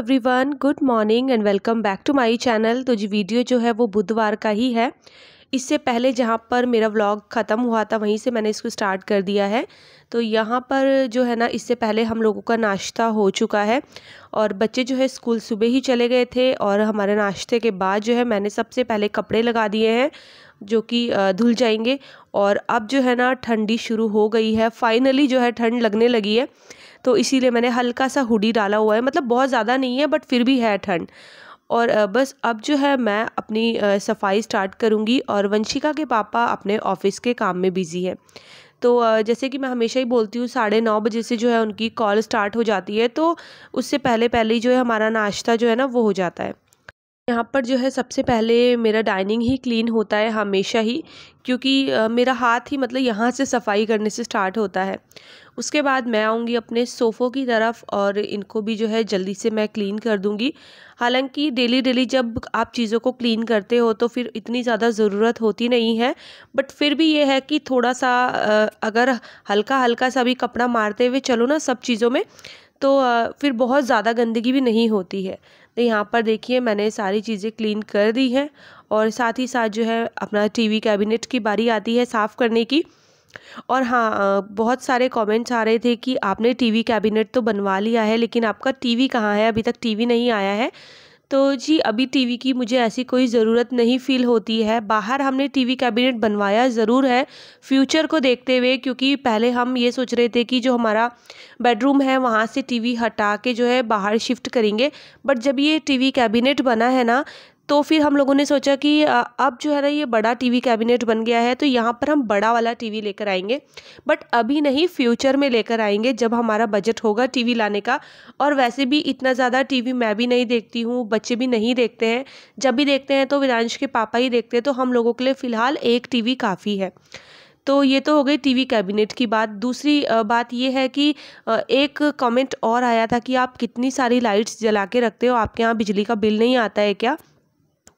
Everyone good morning and welcome back to my channel तो जी video जो है वो बुधवार का ही है इससे पहले जहाँ पर मेरा व्लॉग ख़त्म हुआ था वहीं से मैंने इसको स्टार्ट कर दिया है तो यहाँ पर जो है ना इससे पहले हम लोगों का नाश्ता हो चुका है और बच्चे जो है स्कूल सुबह ही चले गए थे और हमारे नाश्ते के बाद जो है मैंने सबसे पहले कपड़े लगा दिए हैं जो कि धुल जाएंगे और अब जो है ना ठंडी शुरू हो गई है फाइनली जो है ठंड लगने लगी है तो इसीलिए मैंने हल्का सा हुडी डाला हुआ है मतलब बहुत ज़्यादा नहीं है बट फिर भी है ठंड और बस अब जो है मैं अपनी सफाई स्टार्ट करूँगी और वंशिका के पापा अपने ऑफिस के काम में बिज़ी है तो जैसे कि मैं हमेशा ही बोलती हूँ साढ़े नौ बजे से जो है उनकी कॉल स्टार्ट हो जाती है तो उससे पहले पहले ही जो है हमारा नाश्ता जो है ना वो हो जाता है यहाँ पर जो है सबसे पहले मेरा डाइनिंग ही क्लीन होता है हमेशा ही क्योंकि मेरा हाथ ही मतलब यहाँ से सफाई करने से स्टार्ट होता है उसके बाद मैं आऊँगी अपने सोफ़ों की तरफ और इनको भी जो है जल्दी से मैं क्लीन कर दूँगी हालांकि डेली डेली जब आप चीज़ों को क्लीन करते हो तो फिर इतनी ज़्यादा ज़रूरत होती नहीं है बट फिर भी ये है कि थोड़ा सा अगर हल्का हल्का सा भी कपड़ा मारते हुए चलो ना सब चीज़ों में तो फिर बहुत ज़्यादा गंदगी भी नहीं होती है तो यहाँ पर देखिए मैंने सारी चीज़ें क्लीन कर दी हैं और साथ ही साथ जो है अपना टीवी कैबिनेट की बारी आती है साफ़ करने की और हाँ बहुत सारे कमेंट्स आ रहे थे कि आपने टीवी कैबिनेट तो बनवा लिया है लेकिन आपका टीवी कहाँ है अभी तक टीवी नहीं आया है तो जी अभी टीवी की मुझे ऐसी कोई ज़रूरत नहीं फील होती है बाहर हमने टीवी कैबिनेट बनवाया ज़रूर है फ्यूचर को देखते हुए क्योंकि पहले हम ये सोच रहे थे कि जो हमारा बेडरूम है वहाँ से टीवी हटा के जो है बाहर शिफ्ट करेंगे बट जब ये टीवी कैबिनेट बना है ना तो फिर हम लोगों ने सोचा कि अब जो है ना ये बड़ा टीवी कैबिनेट बन गया है तो यहाँ पर हम बड़ा वाला टीवी लेकर आएंगे बट अभी नहीं फ्यूचर में लेकर आएंगे जब हमारा बजट होगा टीवी लाने का और वैसे भी इतना ज़्यादा टीवी मैं भी नहीं देखती हूँ बच्चे भी नहीं देखते हैं जब भी देखते हैं तो विदांश के पापा ही देखते हैं तो हम लोगों के लिए फ़िलहाल एक वी काफ़ी है तो ये तो हो गई टीवी कैबिनेट की बात दूसरी बात ये है कि एक कमेंट और आया था कि आप कितनी सारी लाइट्स जला के रखते हो आपके यहाँ बिजली का बिल नहीं आता है क्या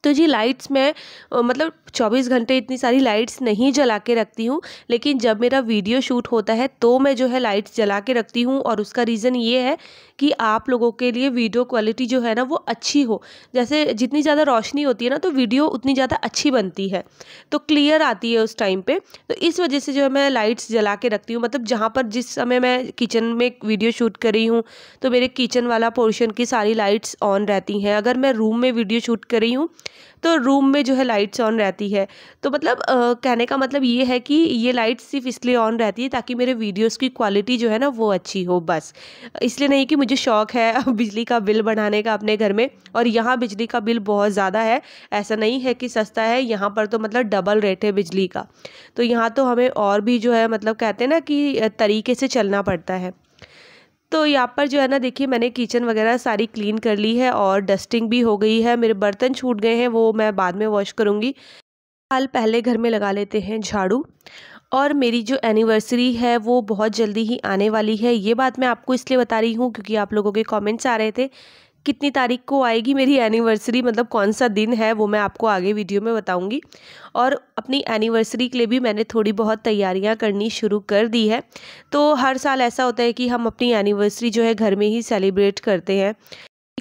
तो जी लाइट्स मैं मतलब 24 घंटे इतनी सारी लाइट्स नहीं जला के रखती हूँ लेकिन जब मेरा वीडियो शूट होता है तो मैं जो है लाइट्स जला के रखती हूँ और उसका रीज़न ये है कि आप लोगों के लिए वीडियो क्वालिटी जो है ना वो अच्छी हो जैसे जितनी ज़्यादा रोशनी होती है ना तो वीडियो उतनी ज़्यादा अच्छी बनती है तो क्लियर आती है उस टाइम पर तो इस वजह से जो है मैं लाइट्स जला के रखती हूँ मतलब जहाँ पर जिस समय मैं किचन में वीडियो शूट कर रही हूँ तो मेरे किचन वाला पोर्शन की सारी लाइट्स ऑन रहती हैं अगर मैं रूम में वीडियो शूट कर रही हूँ तो रूम में जो है लाइट्स ऑन रहती है तो मतलब आ, कहने का मतलब ये है कि ये लाइट्स सिर्फ इसलिए ऑन रहती है ताकि मेरे वीडियोज़ की क्वालिटी जो है ना वो अच्छी हो बस इसलिए नहीं कि मुझे मुझे शौक़ है बिजली का बिल बढ़ाने का अपने घर में और यहाँ बिजली का बिल बहुत ज़्यादा है ऐसा नहीं है कि सस्ता है यहाँ पर तो मतलब डबल रेट है बिजली का तो यहाँ तो हमें और भी जो है मतलब कहते हैं ना कि तरीके से चलना पड़ता है तो यहाँ पर जो है ना देखिए मैंने किचन वगैरह सारी क्लीन कर ली है और डस्टिंग भी हो गई है मेरे बर्तन छूट गए हैं वो मैं बाद में वॉश करूँगी हाल पहले घर में लगा लेते हैं झाड़ू और मेरी जो एनिवर्सरी है वो बहुत जल्दी ही आने वाली है ये बात मैं आपको इसलिए बता रही हूँ क्योंकि आप लोगों के कमेंट्स आ रहे थे कितनी तारीख को आएगी मेरी एनिवर्सरी मतलब कौन सा दिन है वो मैं आपको आगे वीडियो में बताऊंगी और अपनी एनिवर्सरी के लिए भी मैंने थोड़ी बहुत तैयारियां करनी शुरू कर दी है तो हर साल ऐसा होता है कि हम अपनी एनिवर्सरी जो है घर में ही सेलिब्रेट करते हैं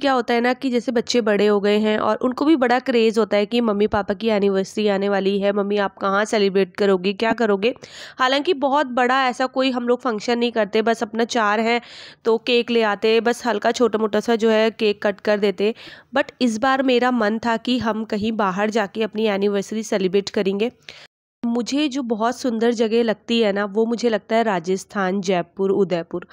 क्या होता है ना कि जैसे बच्चे बड़े हो गए हैं और उनको भी बड़ा क्रेज़ होता है कि मम्मी पापा की एनिवर्सरी आने वाली है मम्मी आप कहाँ सेलिब्रेट करोगे क्या करोगे हालांकि बहुत बड़ा ऐसा कोई हम लोग फंक्शन नहीं करते बस अपना चार है तो केक ले आते बस हल्का छोटा मोटा सा जो है केक कट कर देते बट इस बार मेरा मन था कि हम कहीं बाहर जाके अपनी एनिवर्सरी सेलिब्रेट करेंगे मुझे जो बहुत सुंदर जगह लगती है ना वो मुझे लगता है राजस्थान जयपुर उदयपुर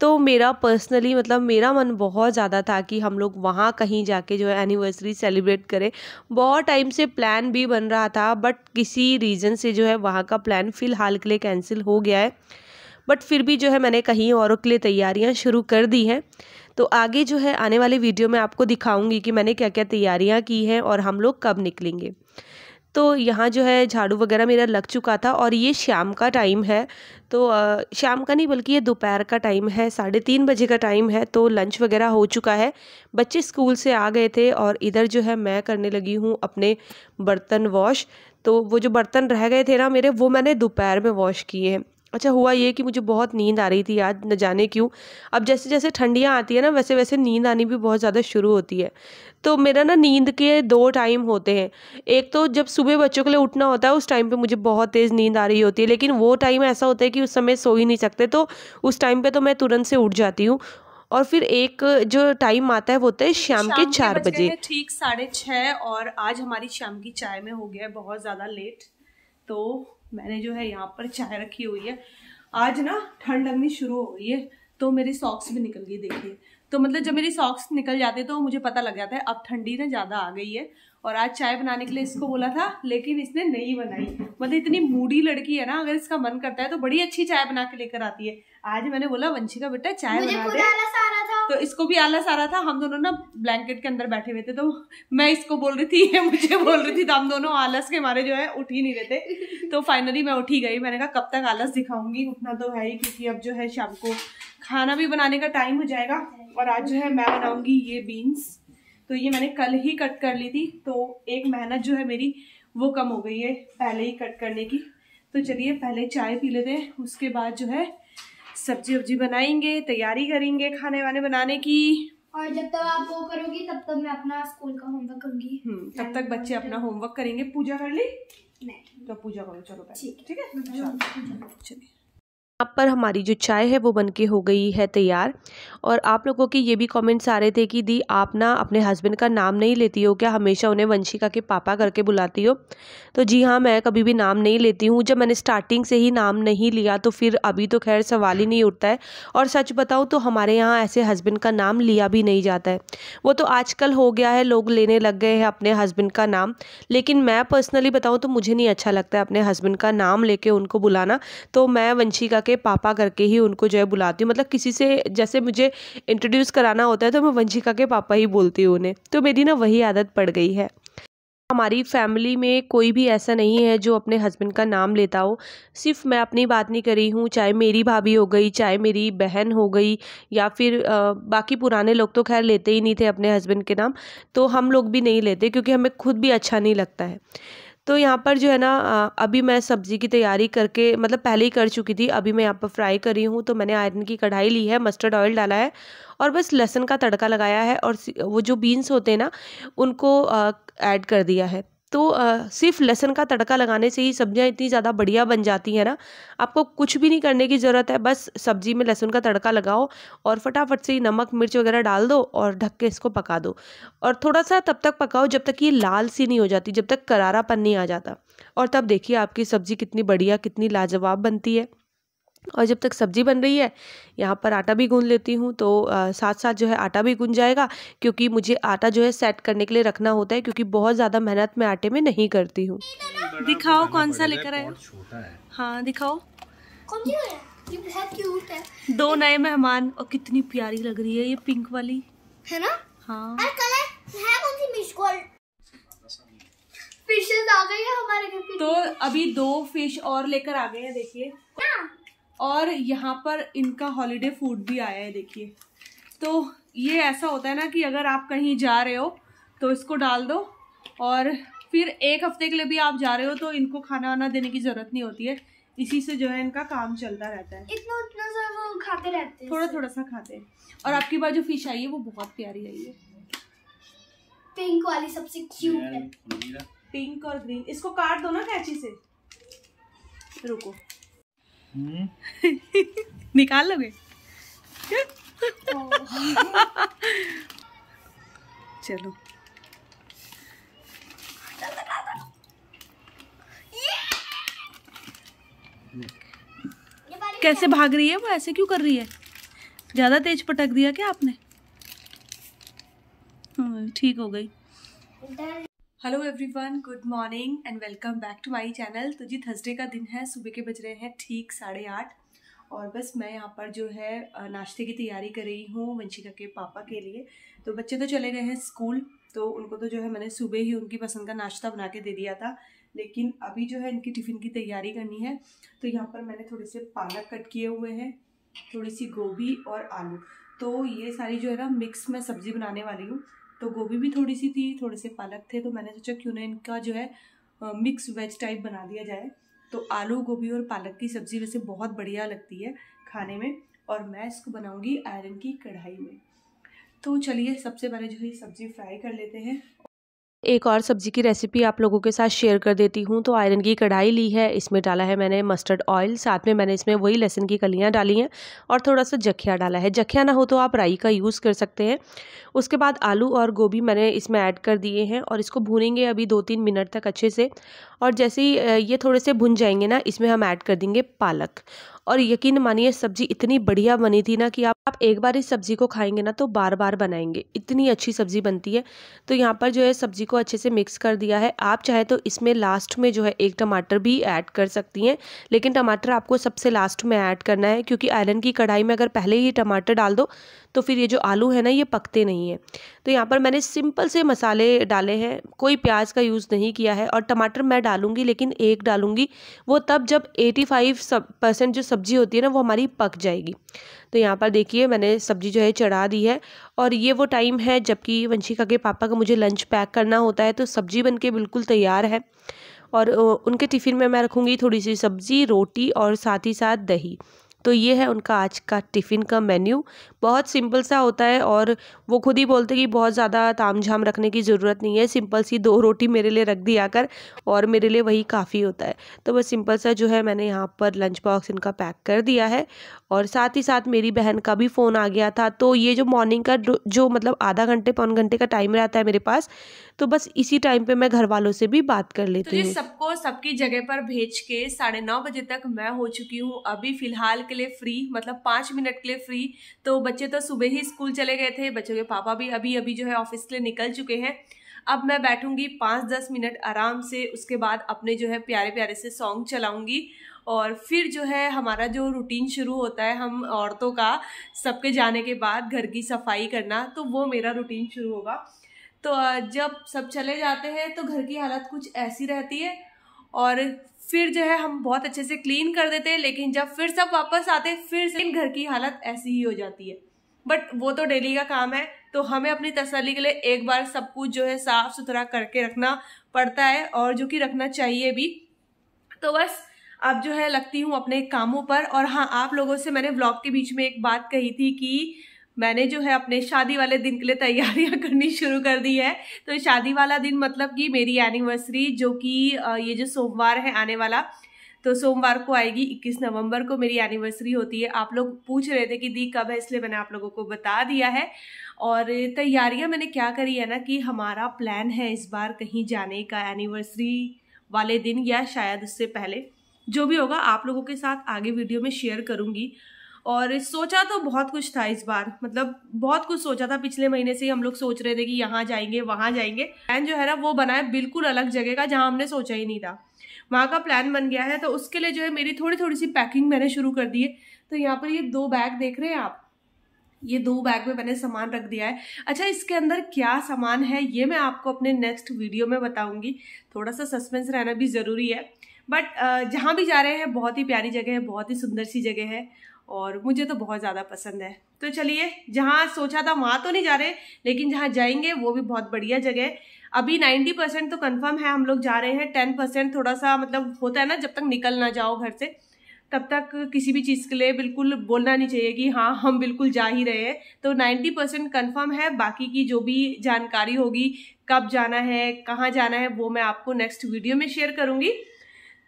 तो मेरा पर्सनली मतलब मेरा मन बहुत ज़्यादा था कि हम लोग वहाँ कहीं जाके जो है एनिवर्सरी सेलिब्रेट करें बहुत टाइम से प्लान भी बन रहा था बट किसी रीज़न से जो है वहाँ का प्लान फ़िलहाल के लिए कैंसिल हो गया है बट फिर भी जो है मैंने कहीं और के लिए तैयारियाँ शुरू कर दी हैं तो आगे जो है आने वाले वीडियो में आपको दिखाऊँगी कि मैंने क्या क्या तैयारियाँ की हैं और हम लोग कब निकलेंगे तो यहाँ जो है झाड़ू वगैरह मेरा लग चुका था और ये शाम का टाइम है तो शाम का नहीं बल्कि ये दोपहर का टाइम है साढ़े तीन बजे का टाइम है तो लंच वगैरह हो चुका है बच्चे स्कूल से आ गए थे और इधर जो है मैं करने लगी हूँ अपने बर्तन वॉश तो वो जो बर्तन रह गए थे ना मेरे वो मैंने दोपहर में वॉश किए हैं अच्छा हुआ ये कि मुझे बहुत नींद आ रही थी आज न जाने क्यों अब जैसे जैसे ठंडियाँ आती है ना वैसे वैसे नींद आनी भी बहुत ज़्यादा शुरू होती है तो मेरा ना नींद के दो टाइम होते हैं एक तो जब सुबह बच्चों के लिए उठना होता है उस टाइम पे मुझे बहुत तेज़ नींद आ रही होती है लेकिन वो टाइम ऐसा होता है कि उस समय सो ही नहीं सकते तो उस टाइम पर तो मैं तुरंत से उठ जाती हूँ और फिर एक जो टाइम आता है वो होता है शाम, शाम के चार बजे ठीक साढ़े छः और आज हमारी शाम की चाय में हो गया है बहुत ज़्यादा लेट तो मैंने जो है यहाँ पर चाय रखी हुई है आज ना ठंड लगनी शुरू हो गई है तो मेरी सॉक्स भी निकल गई देखिए तो मतलब जब मेरी सॉक्स निकल जाती तो मुझे पता लग जाता है अब ठंडी ना ज़्यादा आ गई है और आज चाय बनाने के लिए इसको बोला था लेकिन इसने नहीं बनाई मतलब इतनी मूडी लड़की है ना अगर इसका मन करता है तो बड़ी अच्छी चाय बना के लेकर आती है आज मैंने बोला वंशी का बेटा चाय बना दे सारा तो इसको भी आलस आ रहा था हम दोनों ना ब्लैंकेट के अंदर बैठे हुए थे तो मैं इसको बोल रही थी ये मुझे बोल रही थी तो हम दोनों आलस के मारे जो है उठ ही नहीं रहे थे तो फाइनली मैं उठ ही गई मैंने कहा कब तक आलस दिखाऊंगी उठना तो है ही क्योंकि अब जो है शाम को खाना भी बनाने का टाइम हो जाएगा और आज जो है मैं बनाऊंगी ये बीन्स तो ये मैंने कल ही कट कर ली थी तो एक मेहनत जो है मेरी वो कम हो गई है पहले ही कट करने की तो चलिए पहले चाय पी लेते हैं उसके बाद जो है सब्जी वब्जी बनाएंगे तैयारी करेंगे खाने वाने बनाने की और जब तक आप वो करोगी तब तक मैं अपना स्कूल का होमवर्क करूंगी हम्म, तब तक बच्चे अपना होमवर्क करेंगे पूजा कर ली तो पूजा करो चलो ठीक है चलिए यहाँ पर हमारी जो चाय है वो बनके हो गई है तैयार और आप लोगों के ये भी कमेंट्स आ रहे थे कि दी आप ना अपने हस्बैंड का नाम नहीं लेती हो क्या हमेशा उन्हें वंशिका के पापा करके बुलाती हो तो जी हाँ मैं कभी भी नाम नहीं लेती हूँ जब मैंने स्टार्टिंग से ही नाम नहीं लिया तो फिर अभी तो खैर सवाल ही नहीं उठता है और सच बताऊँ तो हमारे यहाँ ऐसे हस्बैंड का नाम लिया भी नहीं जाता है वो तो आजकल हो गया है लोग लेने लग गए हैं अपने हस्बैंड का नाम लेकिन मैं पर्सनली बताऊँ तो मुझे नहीं अच्छा लगता है अपने हस्बैंड का नाम लेके उनको बुलाना तो मैं वंशिका के करके पापा करके ही उनको जो है बुलाती हूँ मतलब किसी से जैसे मुझे इंट्रोड्यूस कराना होता है तो मैं वंशिका के पापा ही बोलती हूँ उन्हें तो मेरी ना वही आदत पड़ गई है हमारी फैमिली में कोई भी ऐसा नहीं है जो अपने हस्बैंड का नाम लेता हो सिर्फ मैं अपनी बात नहीं करी हूँ चाहे मेरी भाभी हो गई चाहे मेरी बहन हो गई या फिर आ, बाकी पुराने लोग तो खैर लेते ही नहीं थे अपने हस्बैंड के नाम तो हम लोग भी नहीं लेते क्योंकि हमें खुद भी अच्छा नहीं लगता है तो यहाँ पर जो है ना अभी मैं सब्ज़ी की तैयारी करके मतलब पहले ही कर चुकी थी अभी मैं यहाँ पर फ्राई करी हूँ तो मैंने आयरन की कढ़ाई ली है मस्टर्ड ऑयल डाला है और बस लहसुन का तड़का लगाया है और वो जो बीन्स होते हैं ना उनको ऐड कर दिया है तो आ, सिर्फ लहसन का तड़का लगाने से ही सब्जियाँ इतनी ज़्यादा बढ़िया बन जाती हैं ना आपको कुछ भी नहीं करने की ज़रूरत है बस सब्जी में लहसुन का तड़का लगाओ और फटाफट से नमक मिर्च वगैरह डाल दो और ढक के इसको पका दो और थोड़ा सा तब तक पकाओ जब तक ये लाल सी नहीं हो जाती जब तक करारापन नहीं आ जाता और तब देखिए आपकी सब्ज़ी कितनी बढ़िया कितनी लाजवाब बनती है और जब तक सब्जी बन रही है यहाँ पर आटा भी गूंद लेती हूँ तो आ, साथ साथ जो है आटा भी गूंद जाएगा क्योंकि मुझे आटा जो है सेट करने के लिए रखना होता है क्योंकि बहुत ज़्यादा मेहनत मैं आटे में नहीं करती हूँ दिखाओ कौन सा लेकर आया हाँ दिखाओ दो नए मेहमान और कितनी प्यारी लग रही है ये पिंक वाली है ना हाँ आ गई है हमारे घर तो अभी दो फिश और लेकर आ गए हैं देखिए हाँ। और यहाँ पर इनका हॉलीडे फूड भी आया है देखिए तो ये ऐसा होता है ना कि अगर आप कहीं जा रहे हो तो इसको डाल दो और फिर एक हफ्ते के लिए भी आप जा रहे हो तो इनको खाना वाना देने की ज़रूरत नहीं होती है इसी से जो है इनका काम चलता रहता है इतना उतना सा वो खाते रहते हैं थोड़ा थोड़ा सा खाते हैं और आपकी बात जो फिश आई है वो बहुत प्यारी आई है पिंक वाली सबसे क्यूट है पिंक और ग्रीन इसको काट दो ना कैची से रुको हम्म। निकाल लोगे चलो कैसे भाग रही है वो ऐसे क्यों कर रही है ज़्यादा तेज पटक दिया क्या आपने हाँ, ठीक हो गई hello everyone good morning and welcome back to my channel तो जी थर्सडे का दिन है सुबह के बज रहे हैं ठीक साढ़े आठ और बस मैं यहाँ पर जो है नाश्ते की तैयारी कर रही हूँ वंशिका के पापा के लिए तो बच्चे तो चले गए हैं स्कूल तो उनको तो जो है मैंने सुबह ही उनकी पसंद का नाश्ता बना के दे दिया था लेकिन अभी जो है इनकी टिफ़िन की तैयारी करनी है तो यहाँ पर मैंने थोड़े से पालक कट किए हुए हैं थोड़ी सी गोभी और आलू तो ये सारी जो है ना मिक्स मैं सब्ज़ी बनाने वाली हूँ तो गोभी भी थोड़ी सी थी थोड़े से पालक थे तो मैंने सोचा क्यों ना इनका जो है मिक्स वेज टाइप बना दिया जाए तो आलू गोभी और पालक की सब्ज़ी वैसे बहुत बढ़िया लगती है खाने में और मैं इसको बनाऊँगी आयरन की कढ़ाई में तो चलिए सबसे पहले जो है सब्ज़ी फ्राई कर लेते हैं एक और सब्जी की रेसिपी आप लोगों के साथ शेयर कर देती हूँ तो आयरन की कढ़ाई ली है इसमें डाला है मैंने मस्टर्ड ऑयल साथ में मैंने इसमें वही लहसुन की कलियाँ डाली हैं और थोड़ा सा जखिया डाला है जखिया ना हो तो आप राई का यूज़ कर सकते हैं उसके बाद आलू और गोभी मैंने इसमें ऐड कर दिए हैं और इसको भूनेंगे अभी दो तीन मिनट तक अच्छे से और जैसे ही ये थोड़े से भुन जाएंगे ना इसमें हम ऐड कर देंगे पालक और यकीन मानिए सब्जी इतनी बढ़िया बनी थी ना कि आप आप एक बार इस सब्जी को खाएंगे ना तो बार बार बनाएंगे इतनी अच्छी सब्जी बनती है तो यहाँ पर जो है सब्जी को अच्छे से मिक्स कर दिया है आप चाहे तो इसमें लास्ट में जो है एक टमाटर भी ऐड कर सकती हैं लेकिन टमाटर आपको सबसे लास्ट में ऐड करना है क्योंकि आयरन की कढ़ाई में अगर पहले ही टमाटर डाल दो तो फिर ये जो आलू है ना ये पकते नहीं है तो यहाँ पर मैंने सिंपल से मसाले डाले हैं कोई प्याज का यूज़ नहीं किया है और टमाटर मैं डालूंगी लेकिन एक डालूंगी वो तब जब 85 सब परसेंट जो सब्ज़ी होती है ना वो हमारी पक जाएगी तो यहाँ पर देखिए मैंने सब्ज़ी जो है चढ़ा दी है और ये वो टाइम है जबकि वंशिका के पापा का मुझे लंच पैक करना होता है तो सब्ज़ी बन के बिल्कुल तैयार है और उनके टिफ़िन में मैं रखूँगी थोड़ी सी सब्ज़ी रोटी और साथ ही साथ दही तो ये है उनका आज का टिफ़िन का मेन्यू बहुत सिंपल सा होता है और वो खुद ही बोलते कि बहुत ज़्यादा ताम झाम रखने की ज़रूरत नहीं है सिंपल सी दो रोटी मेरे लिए रख दिया कर और मेरे लिए वही काफ़ी होता है तो बस सिंपल सा जो है मैंने यहाँ पर लंच बॉक्स इनका पैक कर दिया है और साथ ही साथ मेरी बहन का भी फ़ोन आ गया था तो ये जो मॉर्निंग का जो मतलब आधा घंटे पौन घंटे का टाइम रहता है मेरे पास तो बस इसी टाइम पे मैं घर वालों से भी बात कर लेती तो हूँ सबको सबकी जगह पर भेज के साढ़े नौ बजे तक मैं हो चुकी हूँ अभी फिलहाल के लिए फ्री मतलब पाँच मिनट के लिए फ्री तो बच्चे तो सुबह ही स्कूल चले गए थे बच्चों के पापा भी अभी अभी जो है ऑफिस के लिए निकल चुके हैं अब मैं बैठूंगी पाँच दस मिनट आराम से उसके बाद अपने जो है प्यारे प्यारे से सॉन्ग चलाऊंगी और फिर जो है हमारा जो रूटीन शुरू होता है हम औरतों का सबके जाने के बाद घर की सफाई करना तो वो मेरा रूटीन शुरू होगा तो जब सब चले जाते हैं तो घर की हालत कुछ ऐसी रहती है और फिर जो है हम बहुत अच्छे से क्लीन कर देते हैं लेकिन जब फिर सब वापस आते फिर से घर की हालत ऐसी ही हो जाती है बट वो तो डेली का काम है तो हमें अपनी तसली के लिए एक बार सब कुछ जो है साफ़ सुथरा करके रखना पड़ता है और जो कि रखना चाहिए भी तो बस अब जो है लगती हूँ अपने कामों पर और हाँ आप लोगों से मैंने ब्लॉग के बीच में एक बात कही थी कि मैंने जो है अपने शादी वाले दिन के लिए तैयारियां करनी शुरू कर दी है तो शादी वाला दिन मतलब कि मेरी एनिवर्सरी जो कि ये जो सोमवार है आने वाला तो सोमवार को आएगी 21 नवंबर को मेरी एनिवर्सरी होती है आप लोग पूछ रहे थे कि दी कब है इसलिए मैंने आप लोगों को बता दिया है और तैयारियां मैंने क्या करी है ना कि हमारा प्लान है इस बार कहीं जाने का एनिवर्सरी वाले दिन या शायद उससे पहले जो भी होगा आप लोगों के साथ आगे वीडियो में शेयर करूँगी और सोचा तो बहुत कुछ था इस बार मतलब बहुत कुछ सोचा था पिछले महीने से ही हम लोग सोच रहे थे कि यहाँ जाएंगे वहाँ जाएंगे प्लान जो है ना वो बनाया बिल्कुल अलग जगह का जहाँ हमने सोचा ही नहीं था वहाँ का प्लान बन गया है तो उसके लिए जो है मेरी थोड़ी थोड़ी सी पैकिंग मैंने शुरू कर दी है तो यहाँ पर ये दो बैग देख रहे हैं आप ये दो बैग में मैंने सामान रख दिया है अच्छा इसके अंदर क्या सामान है ये मैं आपको अपने नेक्स्ट वीडियो में बताऊंगी थोड़ा सा सस्पेंस रहना भी ज़रूरी है बट जहाँ भी जा रहे हैं बहुत ही प्यारी जगह है बहुत ही सुंदर सी जगह है और मुझे तो बहुत ज़्यादा पसंद है तो चलिए जहाँ सोचा था वहाँ तो नहीं जा रहे लेकिन जहाँ जाएंगे वो भी बहुत बढ़िया जगह है अभी 90 परसेंट तो कंफर्म है हम लोग जा रहे हैं 10 परसेंट थोड़ा सा मतलब होता है ना जब तक निकल ना जाओ घर से तब तक किसी भी चीज़ के लिए बिल्कुल बोलना नहीं चाहिए कि हाँ हम बिल्कुल जा ही रहे हैं तो 90 परसेंट कन्फर्म है बाकी की जो भी जानकारी होगी कब जाना है कहाँ जाना है वो मैं आपको नेक्स्ट वीडियो में शेयर करूँगी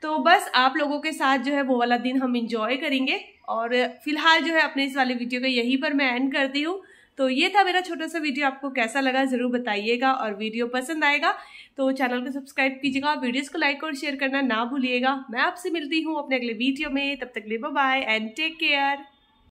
तो बस आप लोगों के साथ जो है वो वाला दिन हम इंजॉय करेंगे और फिलहाल जो है अपने इस वाले वीडियो को यहीं पर मैं एंड करती हूँ तो ये था मेरा छोटा सा वीडियो आपको कैसा लगा ज़रूर बताइएगा और वीडियो पसंद आएगा तो चैनल को सब्सक्राइब कीजिएगा और वीडियोज़ को लाइक और शेयर करना ना भूलिएगा मैं आपसे मिलती हूँ अपने अगले वीडियो में तब तक ले बाय एंड टेक केयर